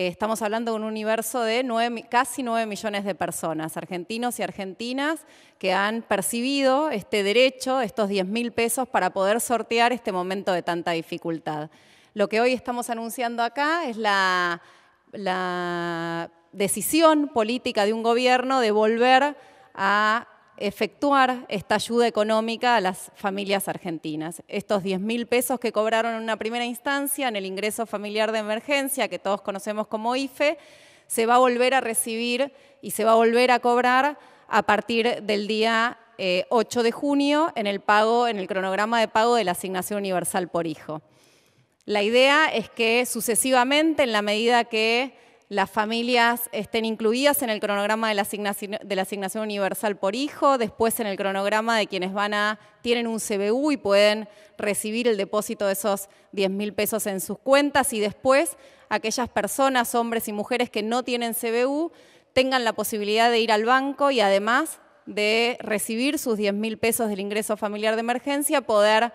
Eh, estamos hablando de un universo de casi 9 millones de personas, argentinos y argentinas, que han percibido este derecho, estos 10 mil pesos, para poder sortear este momento de tanta dificultad. Lo que hoy estamos anunciando acá es la decisión política de un gobierno de volver a efectuar esta ayuda económica a las familias argentinas. Estos 10 mil pesos que cobraron en una primera instancia en el ingreso familiar de emergencia, que todos conocemos como IFE, se va a volver a recibir y se va a volver a cobrar a partir del día 8 eh, de junio en el pago, en el cronograma de pago de la asignación universal por hijo. La idea es que sucesivamente, en la medida que las familias estén incluidas en el cronograma de la, asignación, universal por hijo, después en el cronograma de quienes van a, tienen un CBU y pueden recibir el depósito de esos 10 mil pesos en sus cuentas y después aquellas personas, hombres y mujeres que no tienen CBU, tengan la posibilidad de ir al banco y además de recibir sus 10 mil pesos del ingreso familiar de emergencia, poder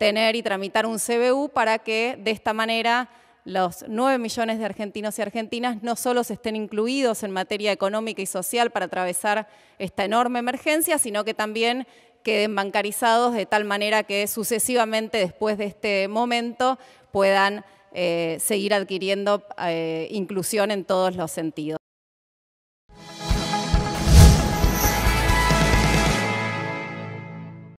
tener y tramitar un CBU para que de esta manera los 9 millones de argentinos y argentinas no solo se estén incluidos en materia económica y social para atravesar esta enorme emergencia, sino que también queden bancarizados de tal manera que sucesivamente después de este momento puedan eh, seguir adquiriendo eh, inclusión en todos los sentidos.